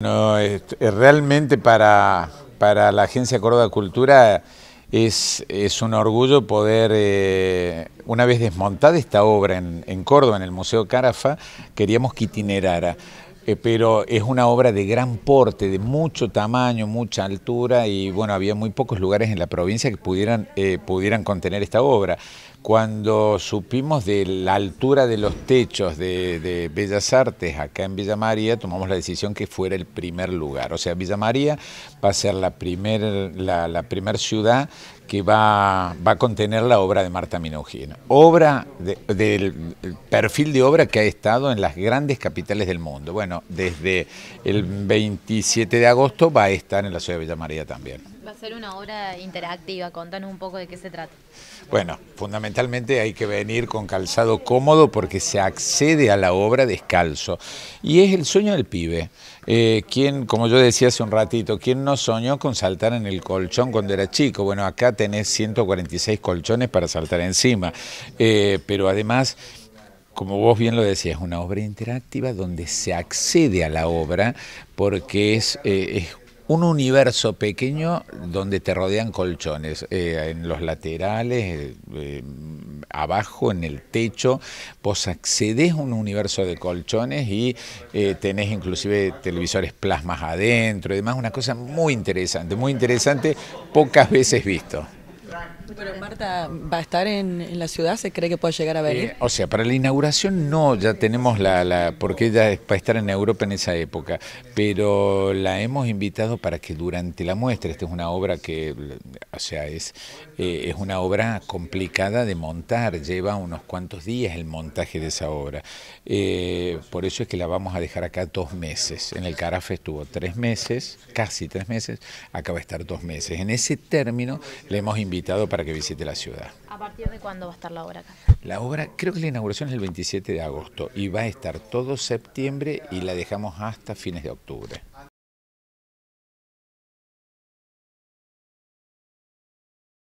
No, realmente para, la Agencia Córdoba Cultura es, un orgullo poder, eh, una vez desmontada esta obra en, en Córdoba, en el Museo Carafa, queríamos que itinerara. Eh, pero es una obra de gran porte, de mucho tamaño, mucha altura y bueno, había muy pocos lugares en la provincia que pudieran, eh, pudieran contener esta obra. Cuando supimos de la altura de los techos de, Bellas Artes acá en Villa María, tomamos la decisión que fuera el primer lugar. O sea, Villa María va a ser la primera la, la primer ciudad que va, va, a contener la obra de Marta Minujín. Obra del perfil de obra que ha estado en las grandes capitales del mundo. Bueno, desde el 27 de agosto va a estar en la ciudad de Villa María también. Hacer una obra interactiva, contanos un poco de qué se trata. Bueno, fundamentalmente hay que venir con calzado cómodo porque se accede a la obra descalzo. Y es el sueño del pibe. Eh, quien, como yo decía hace un ratito, ¿quién no soñó con saltar en el colchón cuando era chico? Bueno, acá tenés 146 colchones para saltar encima. Eh, pero además como vos bien lo decías, una obra interactiva donde se accede a la obra porque es, eh, es un universo pequeño donde te rodean colchones, eh, en los laterales, eh, eh, abajo, en el techo. Vos accedes a un universo de colchones y tenés inclusive televisores plasmas adentro y demás, una cosa muy interesante, muy interesante, pocas veces visto. Pero Marta va a estar en, la ciudad, ¿se cree que puede llegar a venir? Eh, o sea, para la inauguración no, ya tenemos la, la porque ella va a estar en Europa en esa época, pero la hemos invitado para que durante la muestra, esta es una obra que, o sea, es, eh, es una obra complicada de montar, lleva unos cuantos días el montaje de esa obra, eh, por eso es que la vamos a dejar acá dos meses, en el Carafe estuvo tres meses, casi tres meses, acá va a estar dos meses, en ese término le hemos invitado para para que visite la ciudad. ¿A partir de cuándo va a estar la obra acá? La obra, creo que la inauguración es el 27 de agosto y va a estar todo septiembre y la dejamos hasta fines de octubre.